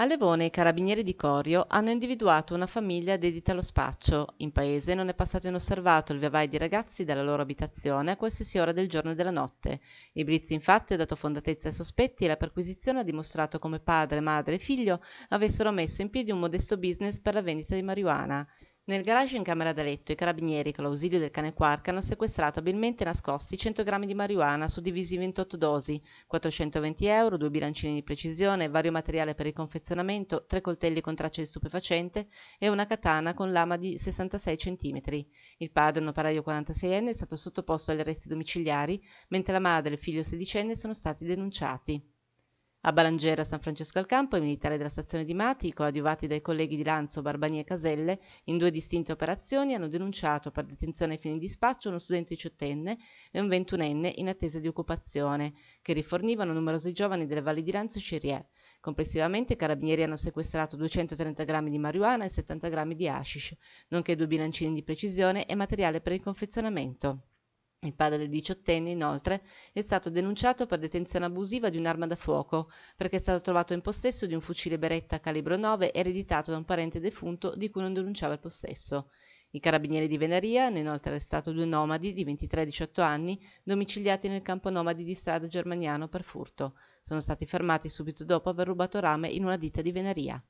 A Levone i carabinieri di Corio hanno individuato una famiglia dedita allo spaccio. In paese non è passato inosservato il viavai di ragazzi dalla loro abitazione a qualsiasi ora del giorno e della notte. Il blitz infatti ha dato fondatezza ai sospetti e la perquisizione ha dimostrato come padre, madre e figlio avessero messo in piedi un modesto business per la vendita di marijuana. Nel garage in camera da letto, i carabinieri, con l'ausilio del cane Quark, hanno sequestrato abilmente nascosti 100 grammi di marijuana suddivisi in 28 dosi, 420 euro, due bilancini di precisione, vario materiale per il confezionamento, tre coltelli con tracce di stupefacente e una katana con lama di 66 cm. Il padre, un operaio 46enne, è stato sottoposto agli arresti domiciliari, mentre la madre e il figlio sedicenne sono stati denunciati. A Balangerra, San Francesco al Campo, i militari della stazione di Mati, coadiuvati dai colleghi di Lanzo, Barbani e Caselle, in due distinte operazioni hanno denunciato per detenzione ai fini di spaccio uno studente diciottenne e un ventunenne in attesa di occupazione, che rifornivano numerosi giovani delle valli di Lanzo e Cirie. Complessivamente i carabinieri hanno sequestrato 230 grammi di marijuana e 70 grammi di hashish, nonché due bilancini di precisione e materiale per il confezionamento. Il padre del diciottenne, inoltre, è stato denunciato per detenzione abusiva di un'arma da fuoco, perché è stato trovato in possesso di un fucile Beretta calibro 9 ereditato da un parente defunto di cui non denunciava il possesso. I carabinieri di Venaria hanno inoltre arrestato due nomadi di 23-18 anni domiciliati nel campo nomadi di strada Germaniano per furto. Sono stati fermati subito dopo aver rubato rame in una ditta di Venaria.